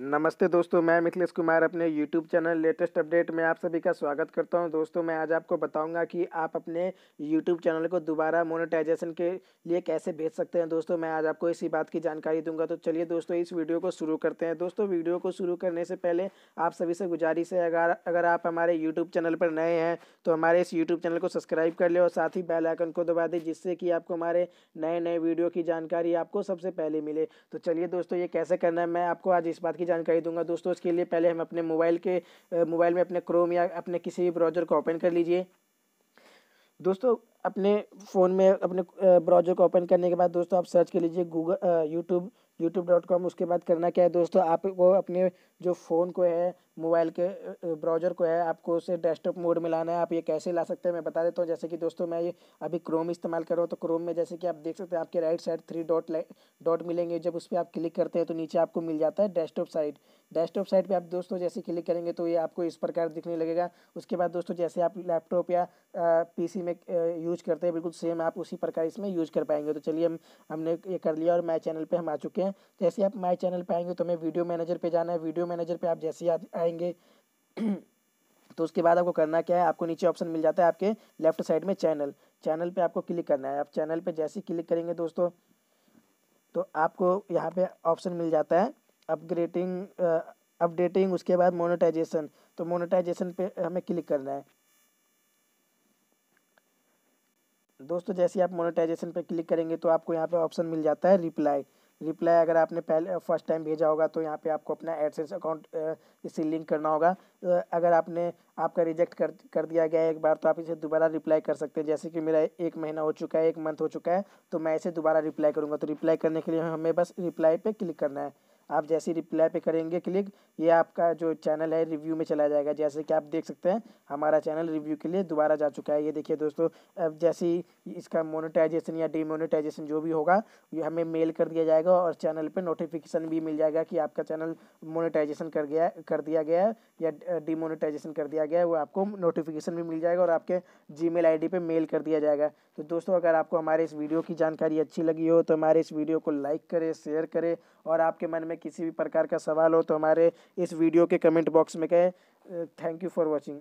नमस्ते दोस्तों मैं मिथिलेश कुमार अपने यूट्यूब चैनल लेटेस्ट अपडेट में आप सभी का स्वागत करता हूं दोस्तों मैं आज आपको बताऊंगा कि आप अपने यूट्यूब चैनल को दोबारा मोनेटाइजेशन के लिए कैसे भेज सकते हैं दोस्तों मैं आज आपको इसी बात की जानकारी दूंगा तो चलिए दोस्तों इस वीडियो को शुरू करते हैं दोस्तों वीडियो को शुरू करने से पहले आप सभी से गुजारिश है अगर अगर आप हमारे यूट्यूब चैनल पर नए हैं तो हमारे इस यूट्यूब चैनल को सब्सक्राइब कर लें और साथ ही बेलाइकन को दबा दें जिससे कि आपको हमारे नए नए वीडियो की जानकारी आपको सबसे पहले मिले तो चलिए दोस्तों ये कैसे करना है मैं आपको आज इस बात की जानकारी दूंगा दोस्तों इसके लिए पहले हम अपने मोबाइल के मोबाइल में अपने क्रोम या अपने किसी भी ब्राउज़र को ओपन कर लीजिए दोस्तों अपने फ़ोन में अपने ब्राउज़र को ओपन करने के बाद दोस्तों आप सर्च कर लीजिए Google YouTube YouTube dot com उसके बाद करना क्या है दोस्तों आप वो अपने जो फ़ोन को है मोबाइल के ब्राउज़र को है आपको उसे डेस्कटॉप मोड में लाना है आप ये कैसे ला सकते हैं मैं बता देता हूँ जैसे कि दोस्तों मैं ये अभी क्रोम इस्तेमाल कर रहा हूँ तो क्रोम में जैसे कि आप देख सकते हैं आपके right side three dot dot मिलेंगे जब उस पर आप क्लिक करते हैं तो नीचे आपको मिल जाता है डेस्कटॉप साइड डेस्कटॉप साइड पे आप दोस्तों जैसे क्लिक करेंगे तो ये आपको इस प्रकार दिखने लगेगा उसके बाद दोस्तों जैसे आप लैपटॉप या पीसी में यूज करते हैं बिल्कुल सेम आप उसी प्रकार इसमें यूज कर पाएंगे तो चलिए हम हमने ये कर लिया और माई चैनल पर हम आ चुके हैं जैसे आप माई चैनल पर आएंगे तो हमें वीडियो मैनेजर पर जाना है वीडियो मैनेजर पर आप जैसे ही आएंगे तो उसके बाद आपको करना क्या है आपको नीचे ऑप्शन मिल जाता है आपके लेफ्ट साइड में चैनल चैनल पर आपको क्लिक करना है आप चैनल पर जैसे क्लिक करेंगे दोस्तों तो आपको यहाँ पर ऑप्शन मिल जाता है अपग्रेडिंग अपडेटिंग uh, उसके बाद मोनेटाइजेशन तो मोनेटाइजेशन पे हमें क्लिक करना है दोस्तों जैसे आप मोनेटाइजेशन पे क्लिक करेंगे तो आपको यहाँ पे ऑप्शन मिल जाता है रिप्लाई रिप्लाई अगर आपने पहले फर्स्ट uh, टाइम भेजा होगा तो यहाँ पे आपको अपना एडसेंस अकाउंट uh, इसे लिंक करना होगा अगर आपने आपका रिजेक्ट कर कर दिया गया एक बार तो आप इसे दोबारा रिप्लाई कर सकते हैं जैसे कि मेरा एक महीना हो चुका है एक मंथ हो चुका है तो मैं इसे दोबारा रिप्लाई करूँगा तो रिप्लाई करने के लिए हमें बस रिप्लाई पर क्लिक करना है आप जैसे रिप्लाई पे करेंगे क्लिक ये आपका जो चैनल है रिव्यू में चला जाएगा जैसे कि आप देख सकते हैं हमारा चैनल रिव्यू के लिए दोबारा जा चुका है ये देखिए दोस्तों अब जैसे ही इसका मोनेटाइजेशन या डीमोनेटाइजेशन जो भी होगा ये हमें मेल कर दिया जाएगा और चैनल पर नोटिफिकेशन भी मिल जाएगा कि आपका चैनल मोनिटाइजेशन कर गया कर दिया गया है या डीमोनेटाइजेशन कर दिया गया है वो आपको नोटिफिकेशन भी मिल जाएगा और आपके जी मेल आई मेल कर दिया जाएगा तो दोस्तों अगर आपको हमारे इस वीडियो की जानकारी अच्छी लगी हो तो हमारे इस वीडियो को लाइक करें शेयर करें और आपके मन में किसी भी प्रकार का सवाल हो तो हमारे इस वीडियो के कमेंट बॉक्स में कहें थैंक यू फॉर वॉचिंग